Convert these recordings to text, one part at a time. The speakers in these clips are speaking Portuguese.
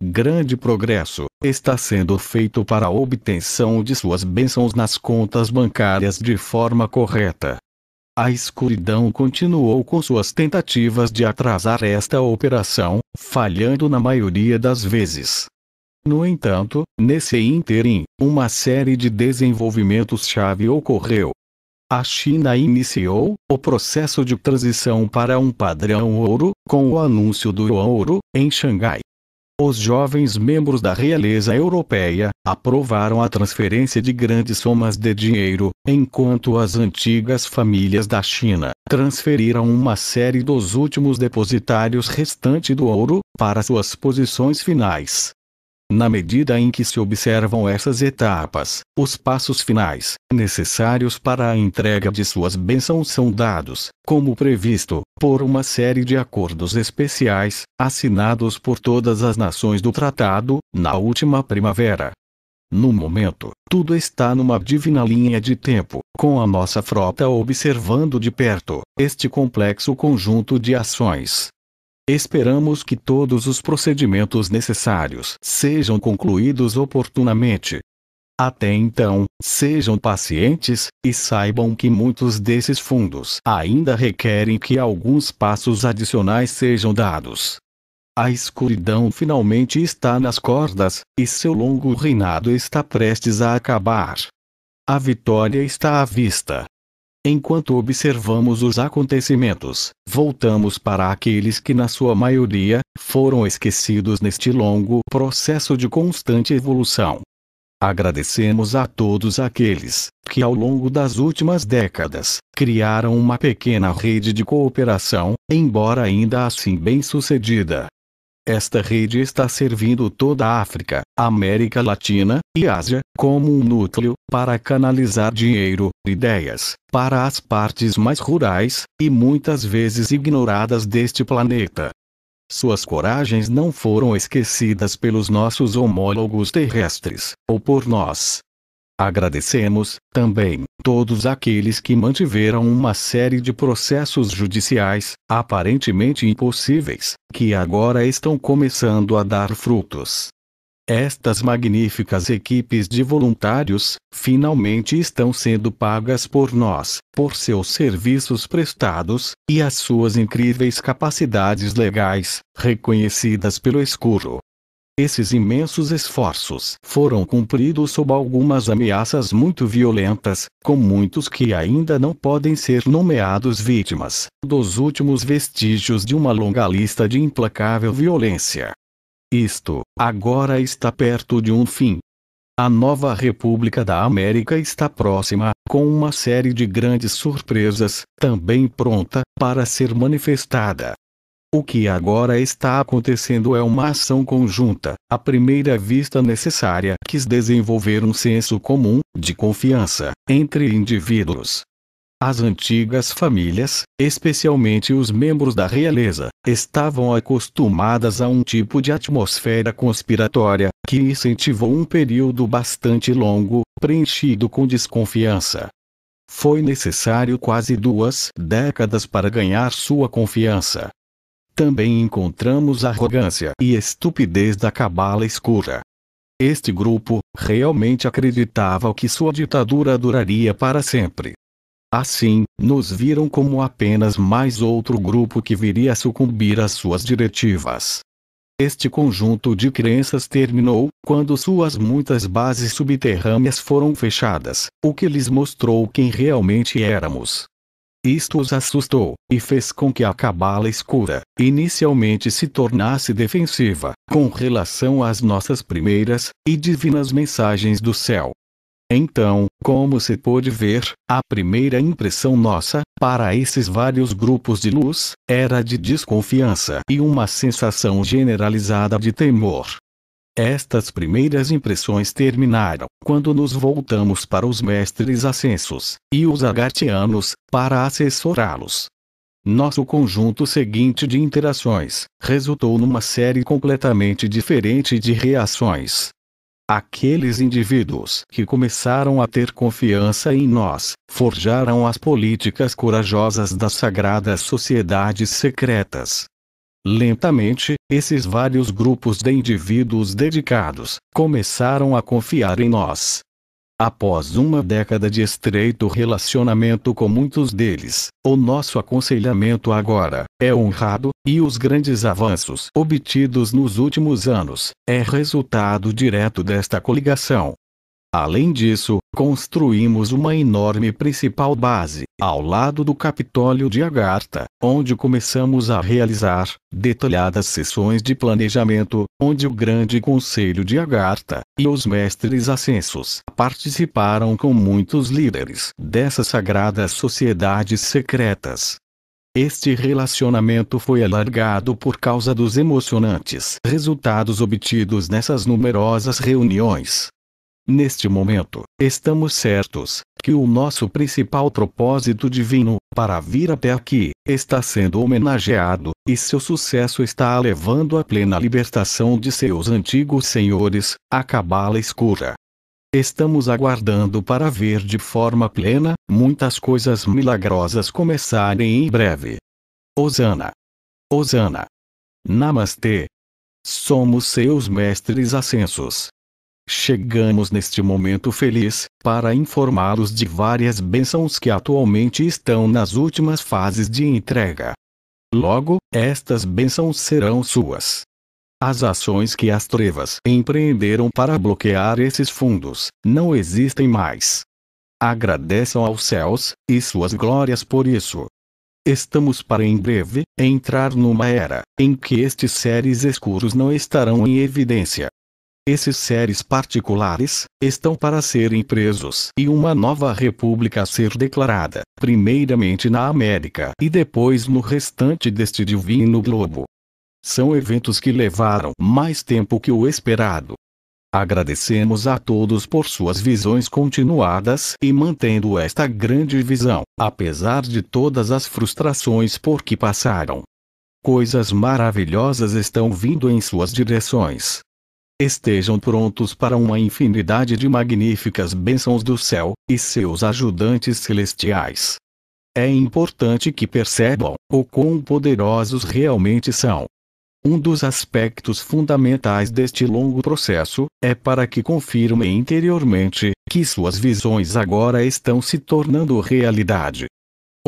Grande progresso está sendo feito para a obtenção de suas bênçãos nas contas bancárias de forma correta. A escuridão continuou com suas tentativas de atrasar esta operação, falhando na maioria das vezes. No entanto, nesse ínterim, uma série de desenvolvimentos-chave ocorreu, a China iniciou o processo de transição para um padrão ouro, com o anúncio do ouro, em Xangai. Os jovens membros da realeza europeia aprovaram a transferência de grandes somas de dinheiro, enquanto as antigas famílias da China transferiram uma série dos últimos depositários restante do ouro para suas posições finais. Na medida em que se observam essas etapas, os passos finais, necessários para a entrega de suas bênçãos são dados, como previsto, por uma série de acordos especiais, assinados por todas as nações do tratado, na última primavera. No momento, tudo está numa divina linha de tempo, com a nossa frota observando de perto este complexo conjunto de ações. Esperamos que todos os procedimentos necessários sejam concluídos oportunamente. Até então, sejam pacientes e saibam que muitos desses fundos ainda requerem que alguns passos adicionais sejam dados. A escuridão finalmente está nas cordas, e seu longo reinado está prestes a acabar. A vitória está à vista. Enquanto observamos os acontecimentos, voltamos para aqueles que, na sua maioria, foram esquecidos neste longo processo de constante evolução. Agradecemos a todos aqueles que, ao longo das últimas décadas, criaram uma pequena rede de cooperação, embora ainda assim bem sucedida, esta rede está servindo toda a África, América Latina e Ásia como um núcleo para canalizar dinheiro, ideias, para as partes mais rurais e muitas vezes ignoradas deste planeta. Suas coragens não foram esquecidas pelos nossos homólogos terrestres, ou por nós. Agradecemos, também, todos aqueles que mantiveram uma série de processos judiciais, aparentemente impossíveis, que agora estão começando a dar frutos. Estas magníficas equipes de voluntários, finalmente estão sendo pagas por nós, por seus serviços prestados, e as suas incríveis capacidades legais, reconhecidas pelo escuro. Esses imensos esforços foram cumpridos sob algumas ameaças muito violentas, com muitos que ainda não podem ser nomeados vítimas dos últimos vestígios de uma longa lista de implacável violência. Isto, agora está perto de um fim. A nova República da América está próxima, com uma série de grandes surpresas, também pronta, para ser manifestada. O que agora está acontecendo é uma ação conjunta, à primeira vista necessária, quis desenvolver um senso comum, de confiança, entre indivíduos. As antigas famílias, especialmente os membros da realeza, estavam acostumadas a um tipo de atmosfera conspiratória, que incentivou um período bastante longo, preenchido com desconfiança. Foi necessário quase duas décadas para ganhar sua confiança, também encontramos a arrogância e estupidez da cabala escura. Este grupo realmente acreditava que sua ditadura duraria para sempre. Assim, nos viram como apenas mais outro grupo que viria a sucumbir às suas diretivas. Este conjunto de crenças terminou quando suas muitas bases subterrâneas foram fechadas, o que lhes mostrou quem realmente éramos. Isto os assustou, e fez com que a cabala escura, inicialmente se tornasse defensiva, com relação às nossas primeiras e divinas mensagens do céu. Então, como se pôde ver, a primeira impressão nossa, para esses vários grupos de luz, era de desconfiança e uma sensação generalizada de temor. Estas primeiras impressões terminaram quando nos voltamos para os mestres ascensos, e os agartianos, para assessorá-los. Nosso conjunto seguinte de interações resultou numa série completamente diferente de reações. Aqueles indivíduos que começaram a ter confiança em nós forjaram as políticas corajosas das sagradas sociedades secretas, Lentamente, esses vários grupos de indivíduos dedicados começaram a confiar em nós. Após uma década de estreito relacionamento com muitos deles, o nosso aconselhamento agora é honrado, e os grandes avanços obtidos nos últimos anos é resultado direto desta coligação. Além disso, construímos uma enorme principal base, ao lado do Capitólio de Agartha, onde começamos a realizar detalhadas sessões de planejamento, onde o Grande Conselho de Agartha e os mestres ascensos participaram com muitos líderes dessas sagradas sociedades secretas. Este relacionamento foi alargado por causa dos emocionantes resultados obtidos nessas numerosas reuniões. Neste momento, estamos certos que o nosso principal propósito divino, para vir até aqui, está sendo homenageado, e seu sucesso está levando à plena libertação de seus antigos senhores, a Cabala Escura. Estamos aguardando para ver de forma plena muitas coisas milagrosas começarem em breve. Osana. Osana. Namastê. Somos seus mestres ascensos. Chegamos neste momento feliz, para informá-los de várias bênçãos que atualmente estão nas últimas fases de entrega. Logo, estas bênçãos serão suas. As ações que as trevas empreenderam para bloquear esses fundos não existem mais. Agradeçam aos céus e suas glórias por isso. Estamos para em breve entrar numa era em que estes seres escuros não estarão em evidência, esses seres particulares estão para serem presos e uma nova república ser declarada, primeiramente na América e depois no restante deste divino globo. São eventos que levaram mais tempo que o esperado. Agradecemos a todos por suas visões continuadas e mantendo esta grande visão, apesar de todas as frustrações por que passaram. Coisas maravilhosas estão vindo em suas direções estejam prontos para uma infinidade de magníficas bênçãos do céu, e seus ajudantes celestiais. É importante que percebam o quão poderosos realmente são. Um dos aspectos fundamentais deste longo processo é para que confirmem interiormente que suas visões agora estão se tornando realidade.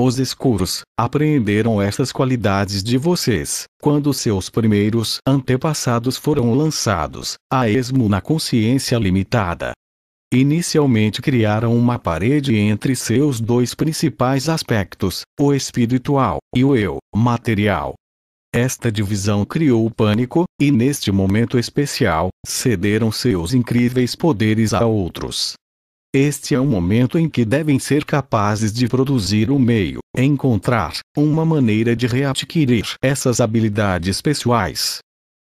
Os escuros apreenderam estas qualidades de vocês, quando seus primeiros antepassados foram lançados, a esmo na consciência limitada. Inicialmente criaram uma parede entre seus dois principais aspectos, o espiritual e o eu, material. Esta divisão criou o pânico, e neste momento especial, cederam seus incríveis poderes a outros, este é o momento em que devem ser capazes de produzir o meio, encontrar uma maneira de readquirir essas habilidades pessoais.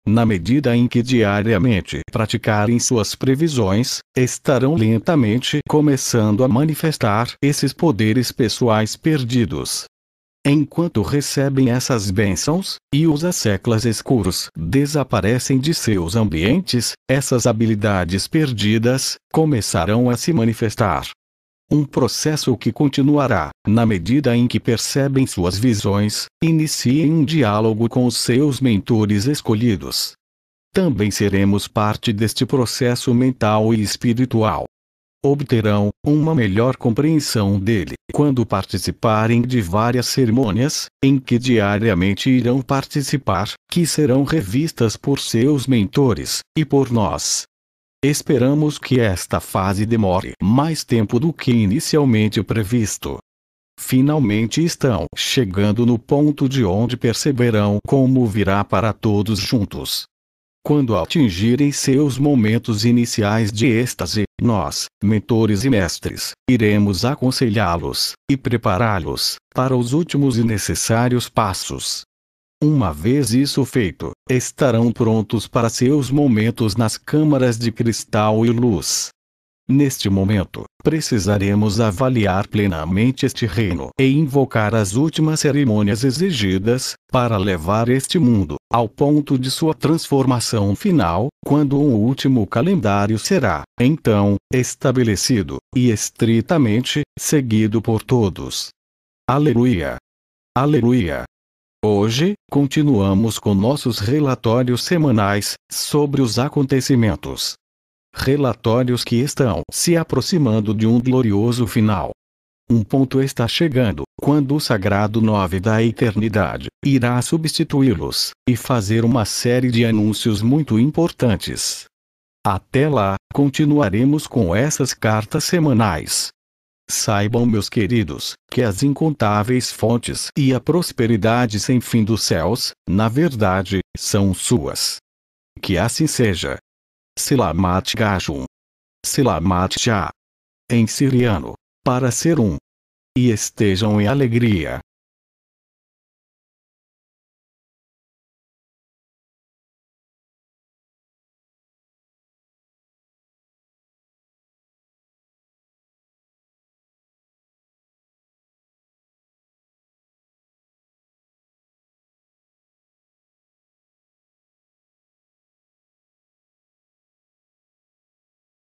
Na medida em que diariamente praticarem suas previsões, estarão lentamente começando a manifestar esses poderes pessoais perdidos. Enquanto recebem essas bênçãos, e os asseclas escuros desaparecem de seus ambientes, essas habilidades perdidas começarão a se manifestar. Um processo que continuará, na medida em que percebem suas visões, iniciem um diálogo com os seus mentores escolhidos. Também seremos parte deste processo mental e espiritual obterão uma melhor compreensão dele quando participarem de várias cerimônias, em que diariamente irão participar, que serão revistas por seus mentores e por nós. Esperamos que esta fase demore mais tempo do que inicialmente previsto. Finalmente estão chegando no ponto de onde perceberão como virá para todos juntos quando atingirem seus momentos iniciais de êxtase, nós, mentores e mestres, iremos aconselhá-los e prepará-los para os últimos e necessários passos. Uma vez isso feito, estarão prontos para seus momentos nas câmaras de cristal e luz. Neste momento, precisaremos avaliar plenamente este reino e invocar as últimas cerimônias exigidas, para levar este mundo ao ponto de sua transformação final, quando o último calendário será, então, estabelecido, e estritamente, seguido por todos. Aleluia! Aleluia! Hoje, continuamos com nossos relatórios semanais sobre os acontecimentos Relatórios que estão se aproximando de um glorioso final. Um ponto está chegando, quando o sagrado nove da eternidade irá substituí-los e fazer uma série de anúncios muito importantes. Até lá, continuaremos com essas cartas semanais. Saibam, meus queridos, que as incontáveis fontes e a prosperidade sem fim dos céus, na verdade, são suas. Que assim seja. Selamat Gajum. Selamat Já. Em siriano, para ser um. E estejam em alegria.